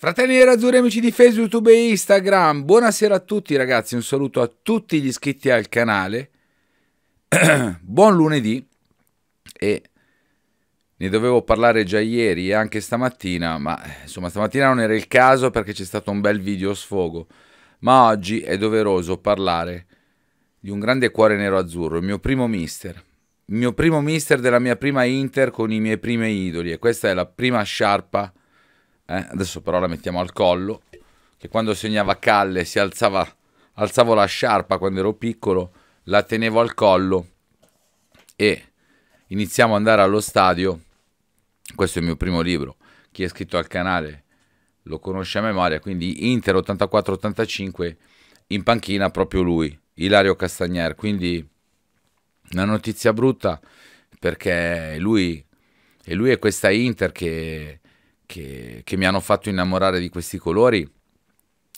Fratelli Nerazzurri, amici di Facebook, YouTube e Instagram, buonasera a tutti ragazzi, un saluto a tutti gli iscritti al canale, buon lunedì e ne dovevo parlare già ieri e anche stamattina, ma insomma stamattina non era il caso perché c'è stato un bel video sfogo, ma oggi è doveroso parlare di un grande cuore nero-azzurro, il mio primo mister, il mio primo mister della mia prima Inter con i miei primi idoli e questa è la prima sciarpa eh? adesso però la mettiamo al collo, che quando segnava Calle si alzava, alzavo la sciarpa quando ero piccolo, la tenevo al collo e iniziamo ad andare allo stadio, questo è il mio primo libro, chi è iscritto al canale lo conosce a memoria, quindi Inter 84-85 in panchina proprio lui, Ilario Castagnier, quindi una notizia brutta perché lui, e lui è questa Inter che che, che mi hanno fatto innamorare di questi colori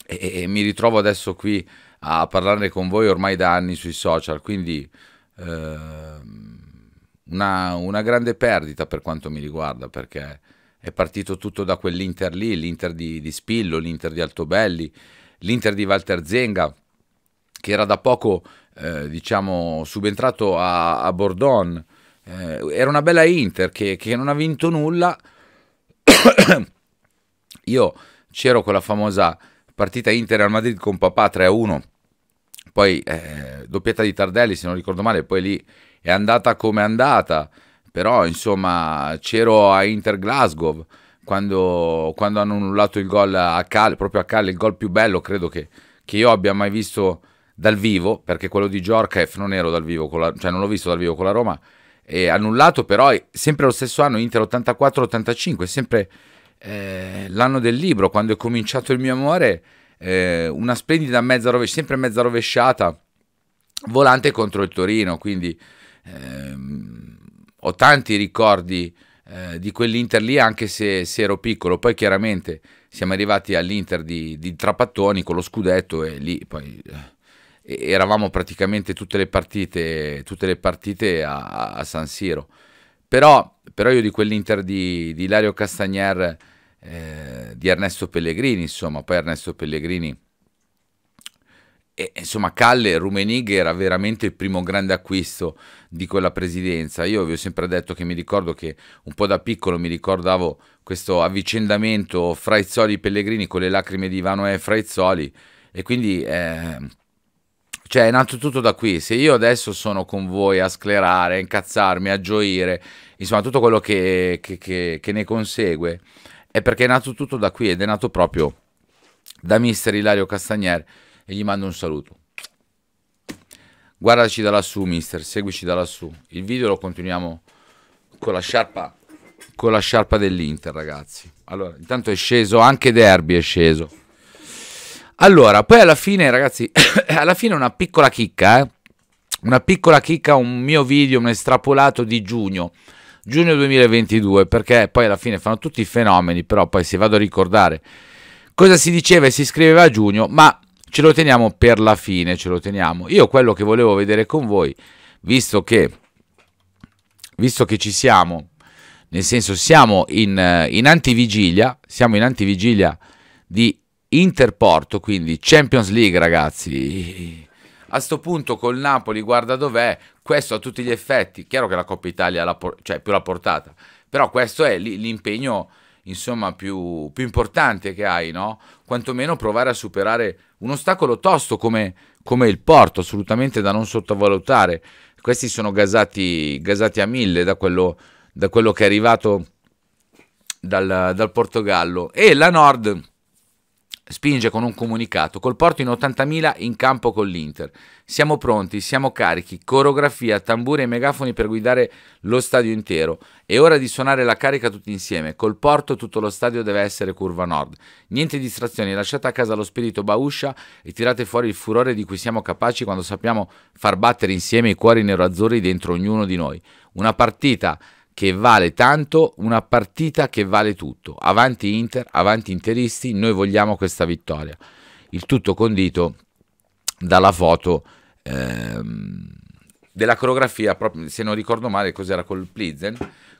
e, e, mi ritrovo adesso qui a parlarne con voi ormai da anni sui social, quindi eh, una, una, grande perdita per quanto mi riguarda perché è partito tutto da quell'Inter lì, l'Inter di, di Spillo, l'Inter di Altobelli, l'Inter di Walter Zenga, che era da poco eh, diciamo, subentrato a, a Bordon. Eh, era una bella Inter che, che, non ha vinto nulla io c'ero con la famosa partita Inter al Madrid con papà 3-1, poi eh, doppietta di Tardelli se non ricordo male, poi lì è andata come è andata, però insomma c'ero a Inter Glasgow quando, quando hanno annullato il gol a Cal, proprio a Cal, il gol più bello credo che, che io abbia mai visto dal vivo, perché quello di Jorkaeff non ero dal vivo, la, cioè non l'ho visto dal vivo con la Roma, e annullato però sempre lo stesso anno Inter 84-85 sempre eh, l'anno del libro quando è cominciato il mio amore eh, una splendida mezza rovesciata sempre mezza rovesciata volante contro il Torino quindi ehm, ho tanti ricordi eh, di quell'Inter lì anche se, se, ero piccolo poi chiaramente siamo arrivati all'Inter di, di, Trapattoni con lo scudetto e lì poi eh, eravamo praticamente tutte le partite, tutte le partite a, a, San Siro. Però, però io di quell'Inter di, di Ilario Castagnier, eh, di Ernesto Pellegrini, insomma, poi Ernesto Pellegrini, e, insomma, Calle Rumenig era veramente il primo grande acquisto di quella presidenza. Io vi ho sempre detto che mi ricordo che un po' da piccolo mi ricordavo questo avvicendamento fra i Zoli Fraizzoli-Pellegrini con le lacrime di Ivano e fra i Zoli, e quindi... Eh, cioè, è nato tutto da qui. Se io adesso sono con voi a sclerare, a incazzarmi, a gioire, insomma, tutto quello che, che, che, che ne consegue, è perché è nato tutto da qui ed è nato proprio da mister Ilario Castagnier e gli mando un saluto. Guardaci da lassù, mister, seguici da lassù. Il video lo continuiamo con la sciarpa, con la sciarpa dell'Inter, ragazzi. Allora, intanto è sceso, anche Derby è sceso. Allora, poi alla fine, ragazzi, alla fine una piccola chicca, eh? una piccola chicca, un mio video, un estrapolato di giugno, giugno 2022, perché poi alla fine fanno tutti i fenomeni, però poi se vado a ricordare cosa si diceva e si scriveva a giugno, ma ce lo teniamo per la fine, ce lo teniamo. Io quello che volevo vedere con voi, visto che, visto che ci siamo, nel senso siamo in, eh, in antivigilia, siamo in antivigilia di Interporto, quindi Champions League ragazzi. A sto punto col Napoli guarda dov'è, questo a tutti gli effetti, chiaro che la Coppa Italia la ha cioè, più la portata, però questo è l'impegno insomma più, più, importante che hai, no? Quantomeno provare a superare un ostacolo tosto come, come il Porto, assolutamente da non sottovalutare. Questi sono gasati, gasati a mille da quello, da quello, che è arrivato dal, dal Portogallo. E la Nord spinge con un comunicato, col Porto in 80.000 in campo con l'Inter. Siamo pronti, siamo carichi, coreografia, tamburi e megafoni per guidare lo stadio intero. È ora di suonare la carica tutti insieme, col Porto tutto lo stadio deve essere curva nord. Niente distrazioni, lasciate a casa lo spirito Bauscia e tirate fuori il furore di cui siamo capaci quando sappiamo far battere insieme i cuori nero-azzurri dentro ognuno di noi. Una partita che vale tanto, una partita che vale tutto. Avanti Inter, avanti interisti, noi vogliamo questa vittoria. Il tutto condito dalla foto ehm, della coreografia, proprio, se non ricordo male cos'era col Plizen,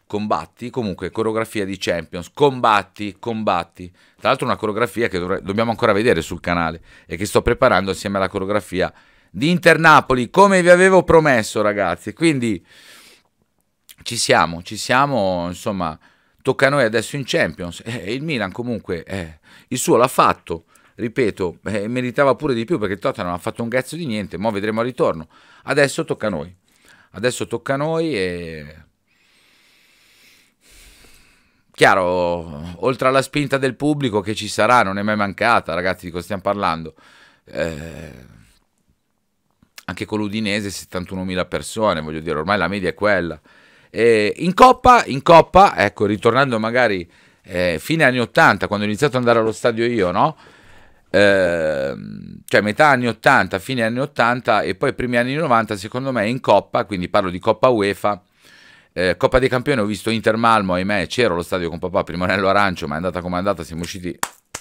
combatti, comunque coreografia di Champions, combatti, combatti. Tra l'altro una coreografia che dovre- dobbiamo ancora vedere sul canale e che sto preparando assieme alla coreografia di Inter Napoli, come vi avevo promesso ragazzi. Quindi ci siamo, ci siamo, insomma, tocca a noi adesso in Champions. Eh, il Milan comunque eh, il suo l'ha fatto, ripeto, eh, meritava pure di più perché il Tottenham ha fatto un cazzo di niente, ma vedremo al ritorno. Adesso tocca a noi. Adesso tocca a noi e chiaro, oltre alla spinta del pubblico che ci sarà, non è mai mancata, ragazzi, di cosa stiamo parlando. Eh, anche con l'Udinese 71.000 persone, voglio dire, ormai la media è quella. Eh, in, coppa, in Coppa, ecco, ritornando magari eh, fine anni 80, quando ho iniziato ad andare allo stadio io, no? Eh, cioè metà anni 80, fine anni 80 e poi primi anni 90, secondo me in Coppa, quindi parlo di Coppa UEFA, eh, Coppa dei Campioni ho visto Inter Malmo, ahimè c'ero allo stadio con papà, Primonello Arancio, ma è andata come è andata, siamo usciti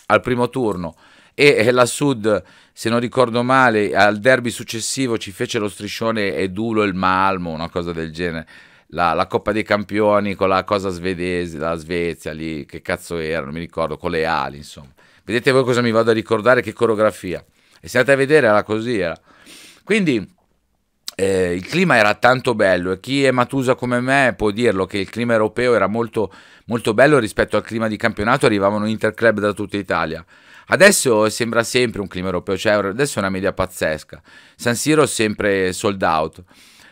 al primo turno e, eh, la Sud, se non ricordo male, al derby successivo ci fece lo striscione Edulo e il Malmo, una cosa del genere la, la, Coppa dei Campioni con la cosa svedese, la Svezia lì, che cazzo era, non mi ricordo, con le ali, insomma. Vedete voi cosa mi vado a ricordare, che coreografia. E se andate a vedere era così, era. Quindi eh, il clima era tanto bello e chi è Matusa come me può dirlo che il clima europeo era molto, molto bello rispetto al clima di campionato, arrivavano interclub da tutta Italia. Adesso sembra sempre un clima europeo, cioè adesso è una media pazzesca. San Siro sempre sold out.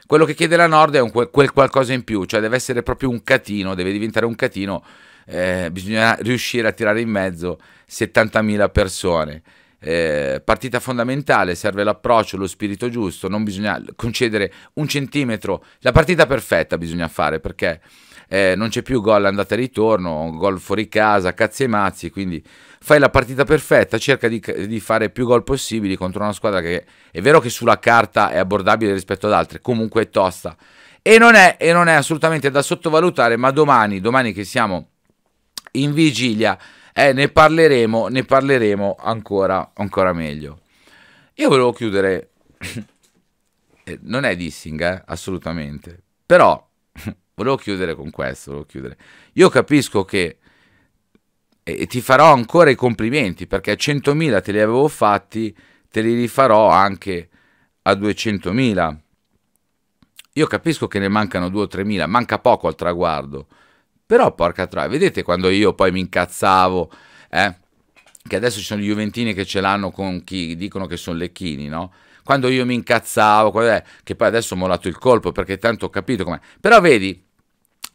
Quello che chiede la Nord è un, quel qualcosa in più, cioè deve essere proprio un catino, deve diventare un catino, eh, bisogna riuscire a tirare in mezzo 70.000 persone. Eh, partita fondamentale, serve l'approccio, lo spirito giusto, non bisogna concedere un centimetro, la partita perfetta bisogna fare perché eh, non c'è più gol andata e ritorno, gol fuori casa, cazzi e mazzi, quindi fai la partita perfetta, cerca di, di fare più gol possibili contro una squadra che è vero che sulla carta è abbordabile rispetto ad altre, comunque è tosta. E non è, e non è assolutamente da sottovalutare, ma domani, domani che siamo in vigilia, eh, ne parleremo, ne parleremo ancora, ancora meglio. Io volevo chiudere, eh, non è dissing, eh, assolutamente, però volevo chiudere con questo, volevo chiudere. Io capisco che e, ti farò ancora i complimenti perché a 100.000 te li avevo fatti, te li rifarò anche a 200.000. Io capisco che ne mancano 2 o 3.000, manca poco al traguardo, però porca troia, vedete quando io poi mi incazzavo, eh? che adesso ci sono gli Juventini che ce l'hanno con chi dicono che sono lecchini, no? Quando io mi incazzavo, eh, che poi adesso ho molato il colpo perché tanto ho capito com'è. Però vedi,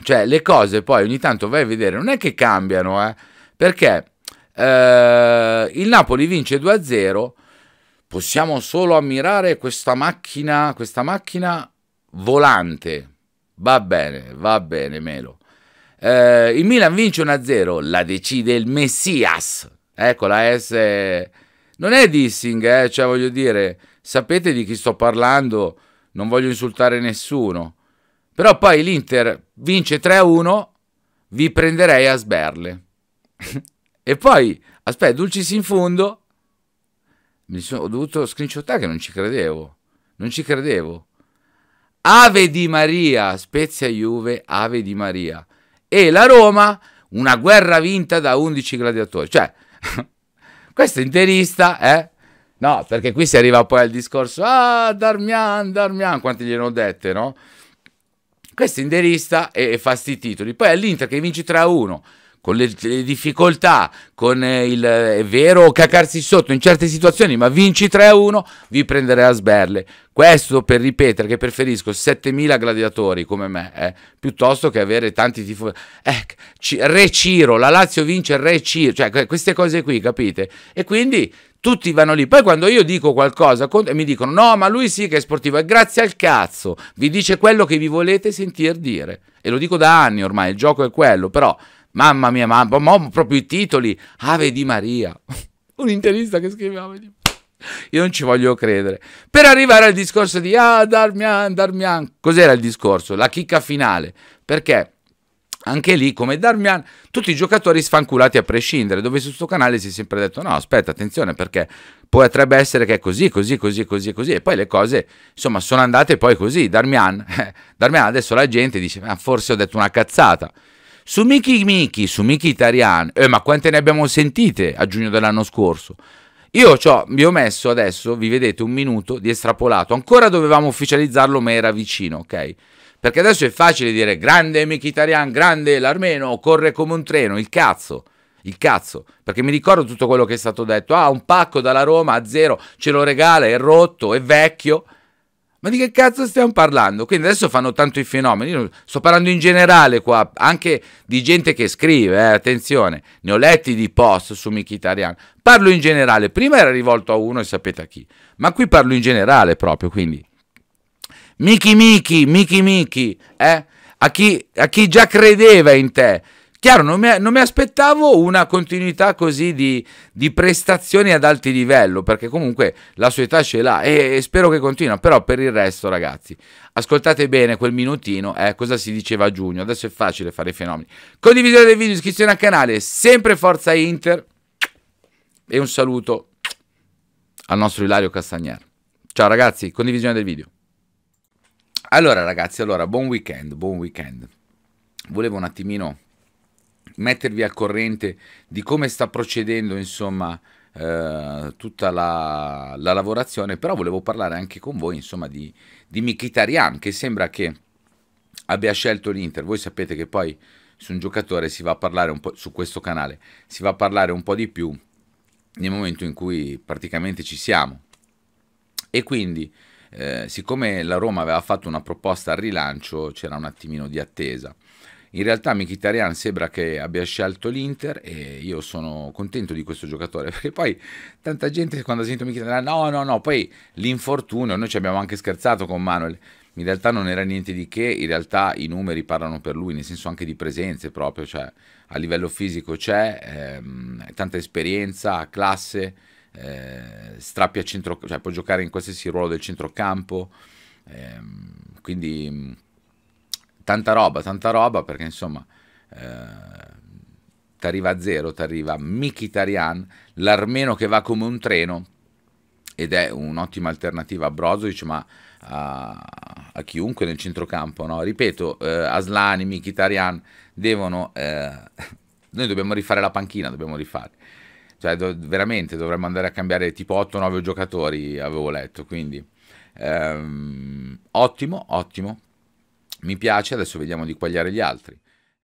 cioè le cose poi ogni tanto vai a vedere, non è che cambiano, eh? Perché eh, il Napoli vince 2-0, possiamo solo ammirare questa macchina, questa macchina volante. Va bene, va bene Melo. Eh, il Milan vince 1-0, la decide il Messias. Ecco la S non è dissing, eh? cioè voglio dire, sapete di chi sto parlando, non voglio insultare nessuno. Però poi l'Inter vince 3-1, vi prenderei a sberle. e poi, aspetta, Dulcis in fondo, mi sono, ho dovuto screenshotare che non ci credevo, non ci credevo. Ave di Maria, Spezia Juve, Ave di Maria. E la Roma, una guerra vinta da 11 gladiatori. Cioè, questo interista, eh? No, perché qui si arriva poi al discorso, ah, Darmian, Darmian, quanti gliene ho dette, no? Questo interista e, e fa sti titoli. Poi all'Inter che vince 3-1, con le, le difficoltà, con eh, il eh, è vero cacarsi sotto in certe situazioni, ma vinci 3-1, vi prenderei a sberle. Questo per ripetere che preferisco 7000 gladiatori come me, eh, piuttosto che avere tanti tifosi. Eh, re Ciro, la Lazio vince Re Ciro, cioè queste cose qui, capite? E quindi tutti vanno lì. Poi quando io dico qualcosa e mi dicono no, ma lui sì che è sportivo, è grazie al cazzo, vi dice quello che vi volete sentir dire. E lo dico da anni ormai, il gioco è quello, però Mamma mia, mamma, ma proprio i titoli, Ave di Maria. Un interista che scrive Ave di Maria. Io non ci voglio credere. Per arrivare al discorso di ah, Darmian, Darmian, cos'era il discorso? La chicca finale. Perché anche lì, come Darmian, tutti i giocatori sfanculati a prescindere, dove su questo canale si è sempre detto no, aspetta, attenzione, perché potrebbe essere che è così, così, così, così, così, e poi le cose, insomma, sono andate poi così. Darmian, eh, Darmian adesso la gente dice, ah, forse ho detto una cazzata. Su Miki Miki, su Miki Italian, eh, ma quante ne abbiamo sentite a giugno dell'anno scorso? Io vi ho messo adesso, vi vedete un minuto di estrapolato, ancora dovevamo ufficializzarlo ma era vicino, ok? Perché adesso è facile dire grande Italian, grande l'armeno, corre come un treno, il cazzo, il cazzo. Perché mi ricordo tutto quello che è stato detto, ah un pacco dalla Roma a zero, ce lo regala, è rotto, è vecchio. Ma di che cazzo stiamo parlando? Quindi adesso fanno tanto i fenomeni. Io sto parlando in generale qua, anche di gente che scrive, eh, attenzione, ne ho letti di post su Mkhitaryan. Parlo in generale, prima era rivolto a uno e sapete a chi, ma qui parlo in generale proprio, quindi Miki Miki, Miki Miki, eh? a, a chi già credeva in te, Chiaro, non mi, non mi aspettavo una continuità così di, di, prestazioni ad alti livello, perché comunque la sua età ce l'ha e, e, spero che continua, però per il resto ragazzi, ascoltate bene quel minutino, eh, cosa si diceva a giugno, adesso è facile fare i fenomeni. Condivisione del video, iscrizione al canale, sempre Forza Inter e un saluto al nostro Ilario Castagnar. Ciao ragazzi, condivisione del video. Allora ragazzi, allora, buon weekend, buon weekend. Volevo un attimino mettervi al corrente di come sta procedendo insomma eh, tutta la, la, lavorazione però volevo parlare anche con voi insomma di, di Mkhitaryan che sembra che abbia scelto l'Inter voi sapete che poi su un giocatore si va a parlare un po' su questo canale si va a parlare un po' di più nel momento in cui praticamente ci siamo e quindi eh, siccome la Roma aveva fatto una proposta al rilancio c'era un attimino di attesa in realtà Mkhitaryan sembra che abbia scelto l'Inter e io sono contento di questo giocatore perché poi tanta gente quando sento Mkhitaryan no no no, poi l'infortunio, noi ci abbiamo anche scherzato con Manuel, in realtà non era niente di che, in realtà i numeri parlano per lui, nel senso anche di presenze proprio, cioè a livello fisico c'è, ehm, tanta esperienza, classe, eh, strappi a centro, cioè può giocare in qualsiasi ruolo del centrocampo, ehm, quindi tanta roba, tanta roba, perché insomma, eh, ti arriva a zero, ti arriva Mikitarian, l'armeno che va come un treno, ed è un'ottima alternativa a Brozovic, ma a, a chiunque nel centrocampo, no? Ripeto, eh, Aslani, Mikitarian, devono... Eh, noi dobbiamo rifare la panchina, dobbiamo rifare. Cioè, do, veramente dovremmo andare a cambiare tipo 8-9 giocatori, avevo letto, quindi... Ehm, ottimo, ottimo, mi piace, adesso vediamo di quagliare gli altri.